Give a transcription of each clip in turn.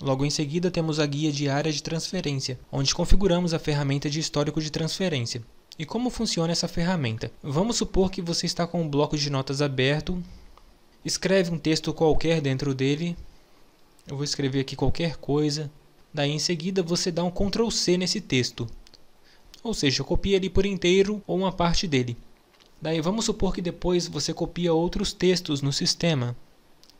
Logo em seguida, temos a guia diária de transferência, onde configuramos a ferramenta de histórico de transferência. E como funciona essa ferramenta? Vamos supor que você está com um bloco de notas aberto, escreve um texto qualquer dentro dele. Eu vou escrever aqui qualquer coisa. Daí em seguida você dá um Ctrl C nesse texto. Ou seja, copia ele por inteiro ou uma parte dele. Daí vamos supor que depois você copia outros textos no sistema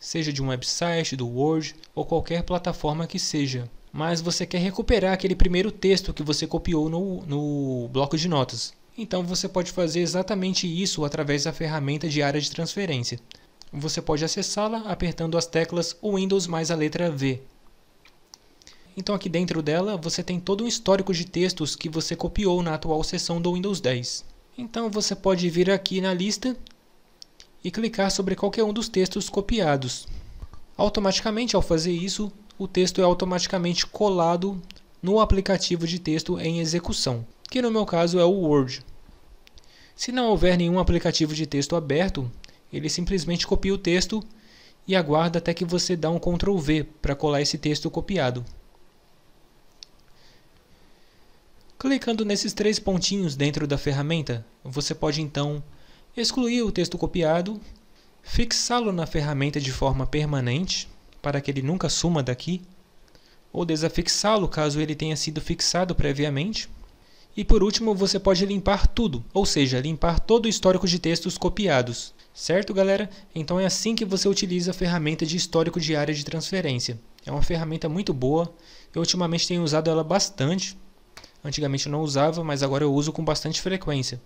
seja de um website, do Word ou qualquer plataforma que seja. Mas você quer recuperar aquele primeiro texto que você copiou no, no bloco de notas. Então você pode fazer exatamente isso através da ferramenta de área de transferência. Você pode acessá-la apertando as teclas Windows mais a letra V. Então aqui dentro dela você tem todo um histórico de textos que você copiou na atual sessão do Windows 10. Então você pode vir aqui na lista e clicar sobre qualquer um dos textos copiados. Automaticamente, ao fazer isso, o texto é automaticamente colado no aplicativo de texto em execução, que no meu caso é o Word. Se não houver nenhum aplicativo de texto aberto, ele simplesmente copia o texto e aguarda até que você dá um Ctrl V para colar esse texto copiado. Clicando nesses três pontinhos dentro da ferramenta, você pode então excluir o texto copiado, fixá-lo na ferramenta de forma permanente, para que ele nunca suma daqui, ou desafixá-lo caso ele tenha sido fixado previamente. E por último, você pode limpar tudo, ou seja, limpar todo o histórico de textos copiados. Certo, galera? Então é assim que você utiliza a ferramenta de histórico de área de transferência. É uma ferramenta muito boa. Eu ultimamente tenho usado ela bastante. Antigamente eu não usava, mas agora eu uso com bastante frequência.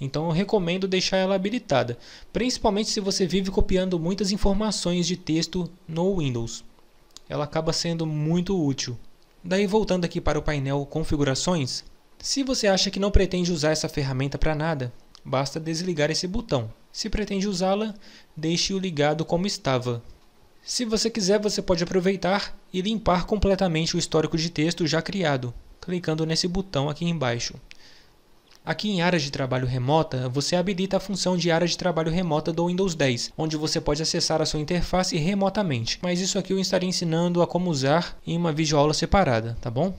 Então eu recomendo deixar ela habilitada, principalmente se você vive copiando muitas informações de texto no Windows. Ela acaba sendo muito útil. Daí voltando aqui para o painel configurações, se você acha que não pretende usar essa ferramenta para nada, basta desligar esse botão. Se pretende usá-la, deixe-o ligado como estava. Se você quiser, você pode aproveitar e limpar completamente o histórico de texto já criado, clicando nesse botão aqui embaixo. Aqui em áreas de trabalho remota, você habilita a função de área de trabalho remota do Windows 10, onde você pode acessar a sua interface remotamente, mas isso aqui eu estarei ensinando a como usar em uma videoaula separada, tá bom?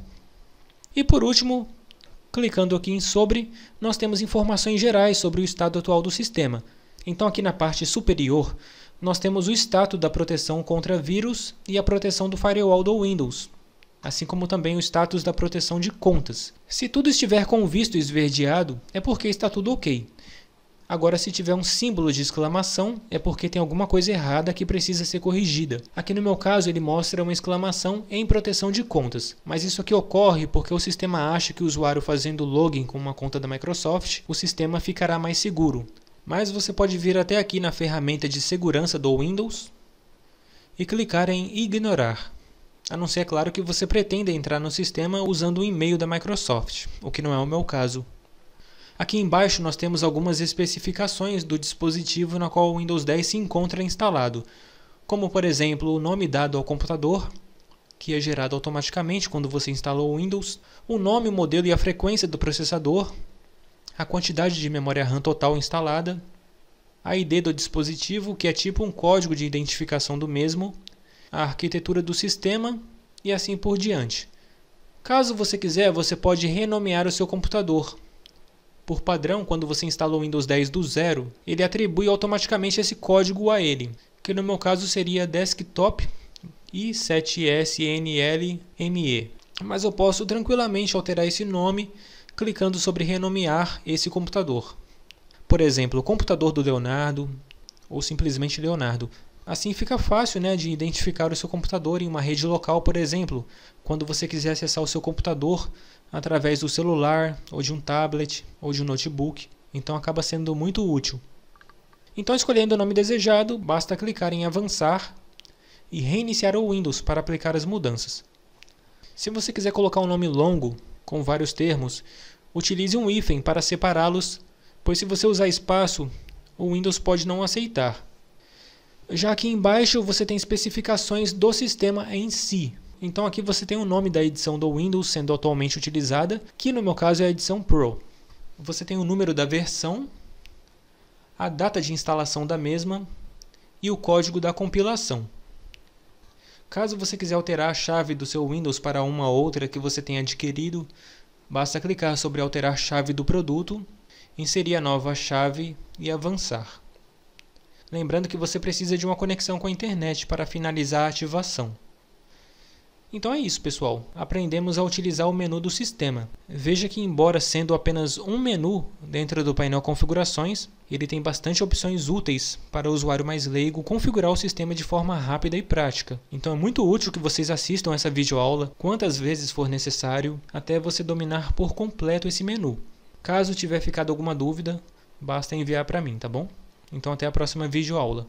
E por último, clicando aqui em sobre, nós temos informações gerais sobre o estado atual do sistema. Então aqui na parte superior, nós temos o status da proteção contra vírus e a proteção do firewall do Windows assim como também o status da proteção de contas. Se tudo estiver com o visto esverdeado, é porque está tudo ok. Agora, se tiver um símbolo de exclamação, é porque tem alguma coisa errada que precisa ser corrigida. Aqui no meu caso, ele mostra uma exclamação em proteção de contas, mas isso aqui ocorre porque o sistema acha que o usuário fazendo login com uma conta da Microsoft, o sistema ficará mais seguro. Mas você pode vir até aqui na ferramenta de segurança do Windows e clicar em Ignorar a não ser, é claro, que você pretenda entrar no sistema usando o e-mail da Microsoft, o que não é o meu caso. Aqui embaixo nós temos algumas especificações do dispositivo na qual o Windows 10 se encontra instalado, como por exemplo o nome dado ao computador, que é gerado automaticamente quando você instalou o Windows, o nome, o modelo e a frequência do processador, a quantidade de memória RAM total instalada, a ID do dispositivo, que é tipo um código de identificação do mesmo, a arquitetura do sistema e assim por diante. Caso você quiser, você pode renomear o seu computador. Por padrão, quando você instala o Windows 10 do zero, ele atribui automaticamente esse código a ele, que no meu caso seria desktop i7snlme. Mas eu posso tranquilamente alterar esse nome clicando sobre renomear esse computador. Por exemplo, o computador do Leonardo ou simplesmente Leonardo. Assim fica fácil né, de identificar o seu computador em uma rede local, por exemplo, quando você quiser acessar o seu computador através do celular, ou de um tablet, ou de um notebook. Então acaba sendo muito útil. Então, escolhendo o nome desejado, basta clicar em Avançar e reiniciar o Windows para aplicar as mudanças. Se você quiser colocar um nome longo, com vários termos, utilize um hífen para separá-los, pois se você usar espaço, o Windows pode não aceitar. Já aqui embaixo você tem especificações do sistema em si. Então aqui você tem o nome da edição do Windows sendo atualmente utilizada, que no meu caso é a edição Pro. Você tem o número da versão, a data de instalação da mesma e o código da compilação. Caso você quiser alterar a chave do seu Windows para uma outra que você tenha adquirido, basta clicar sobre alterar chave do produto, inserir a nova chave e avançar. Lembrando que você precisa de uma conexão com a internet para finalizar a ativação. Então é isso, pessoal. Aprendemos a utilizar o menu do sistema. Veja que, embora sendo apenas um menu dentro do painel configurações, ele tem bastante opções úteis para o usuário mais leigo configurar o sistema de forma rápida e prática. Então é muito útil que vocês assistam essa videoaula quantas vezes for necessário até você dominar por completo esse menu. Caso tiver ficado alguma dúvida, basta enviar para mim, tá bom? Então até a próxima videoaula.